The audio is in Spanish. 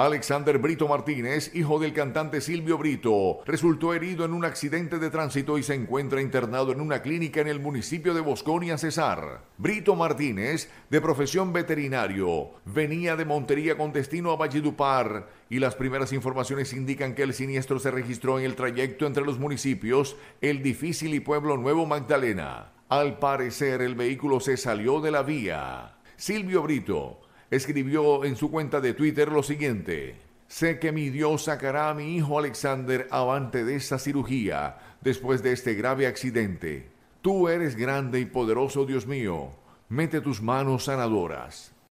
Alexander Brito Martínez, hijo del cantante Silvio Brito, resultó herido en un accidente de tránsito y se encuentra internado en una clínica en el municipio de Bosconia, Cesar. Brito Martínez, de profesión veterinario, venía de Montería con destino a Valledupar y las primeras informaciones indican que el siniestro se registró en el trayecto entre los municipios El Difícil y Pueblo Nuevo Magdalena. Al parecer, el vehículo se salió de la vía. Silvio Brito, escribió en su cuenta de Twitter lo siguiente. Sé que mi Dios sacará a mi hijo Alexander avante de esta cirugía después de este grave accidente. Tú eres grande y poderoso, Dios mío. Mete tus manos sanadoras.